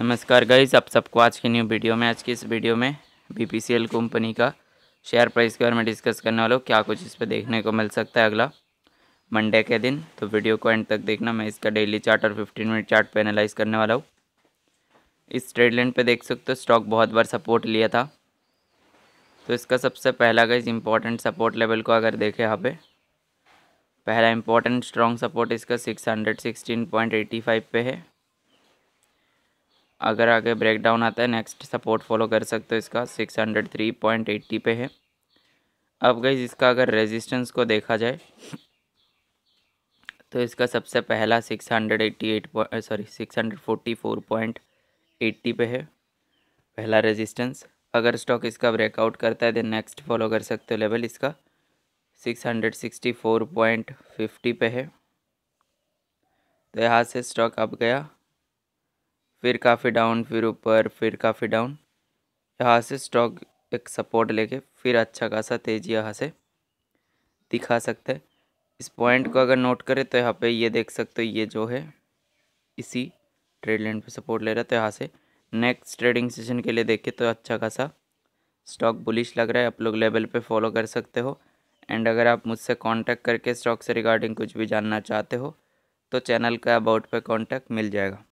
नमस्कार गाइज आप सबको आज की न्यू वीडियो में आज की इस वीडियो में बी कंपनी का शेयर प्राइस के बारे में डिस्कस करने वाला हूँ क्या कुछ इस पर देखने को मिल सकता है अगला मंडे के दिन तो वीडियो को एंड तक देखना मैं इसका डेली चार्ट और फिफ्टीन मिनट चार्ट पे एनालाइज करने वाला हूँ इस ट्रेड लाइन पर देख सकते हो स्टॉक बहुत बार सपोर्ट लिया था तो इसका सबसे पहला गाइज इंपॉर्टेंट सपोर्ट लेवल को अगर देखें यहाँ पे पहला इंपॉर्टेंट स्ट्रॉन्ग सपोर्ट इसका six hundred sixteen point five पे है अगर आगे ब्रेक डाउन आता है नेक्स्ट सपोर्ट फॉलो कर सकते हो इसका six hundred three point eighty पे है अब गई इसका अगर रेजिस्टेंस को देखा जाए तो इसका सबसे पहला six hundred eighty eight point sorry six hundred forty four point eighty पे है पहला रेजिस्टेंस अगर स्टॉक इसका ब्रेकआउट करता है देन नेक्स्ट फॉलो कर सकते हो लेवल इसका six hundred sixty four point fifty पे है तो यहाँ से स्टॉक अब गया फिर काफ़ी डाउन फिर ऊपर फिर काफ़ी डाउन यहाँ से स्टॉक एक सपोर्ट लेके फिर अच्छा खासा तेज़ी यहाँ से दिखा सकते हैं इस पॉइंट को अगर नोट करें तो यहाँ पे ये देख सकते हो ये जो है इसी ट्रेड लाइन पे सपोर्ट ले रहा है तो यहाँ से नेक्स्ट ट्रेडिंग सेशन के लिए देखें तो अच्छा खासा स्टॉक बुलिश लग रहा है आप लोग लेवल पे फॉलो कर सकते हो एंड अगर आप मुझसे कांटेक्ट करके स्टॉक से रिगार्डिंग कुछ भी जानना चाहते हो तो चैनल का अबाउट पर कॉन्टैक्ट मिल जाएगा